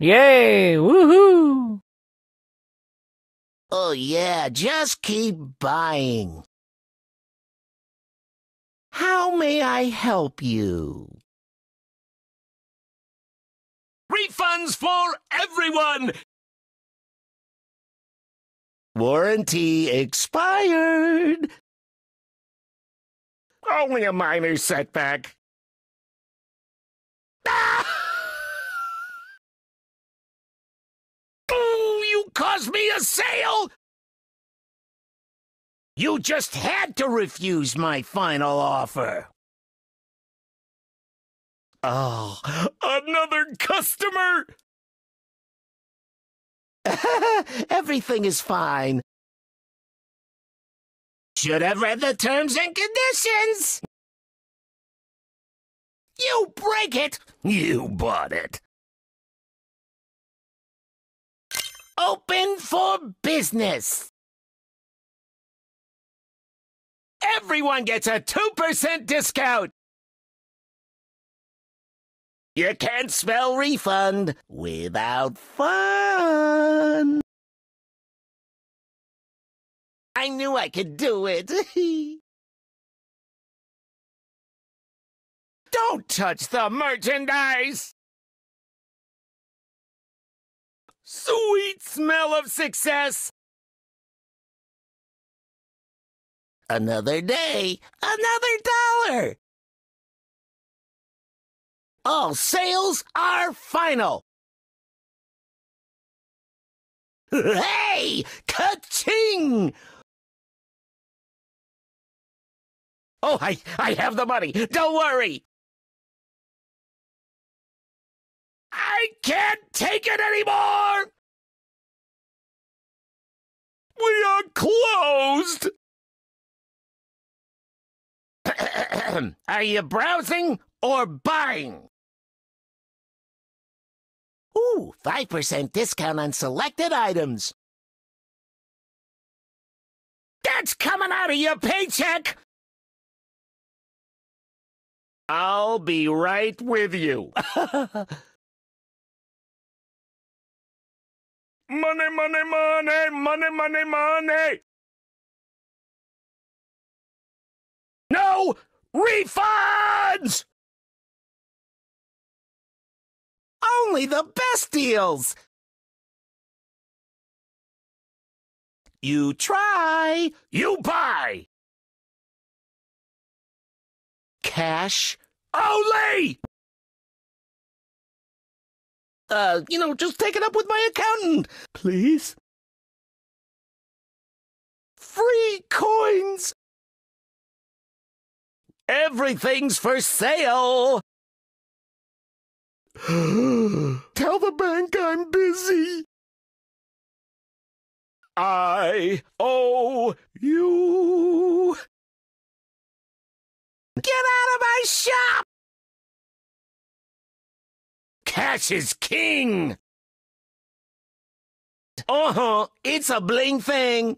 Yay! Woohoo! Oh yeah, just keep buying. How may I help you? Refunds for everyone! Warranty expired. Only a minor setback. cause me a sale? You just had to refuse my final offer. Oh, another customer! Everything is fine. Should have read the terms and conditions! You break it! You bought it! open for business. Everyone gets a 2% discount. You can't spell refund without fun. I knew I could do it. Don't touch the merchandise! Sweet smell of success! Another day, another dollar! All sales are final! Hey! Ka-ching! Oh, I, I have the money! Don't worry! I can't take it anymore! We are closed! are you browsing or buying? Ooh, 5% discount on selected items. That's coming out of your paycheck! I'll be right with you. Money, money, money, money, money, money. No refunds! Only the best deals! You try, you buy! Cash only! Uh, you know, just take it up with my accountant, please. Free coins! Everything's for sale! Tell the bank I'm busy. I owe you. Get out of my shop! Cash is king! Uh-huh, it's a bling thing!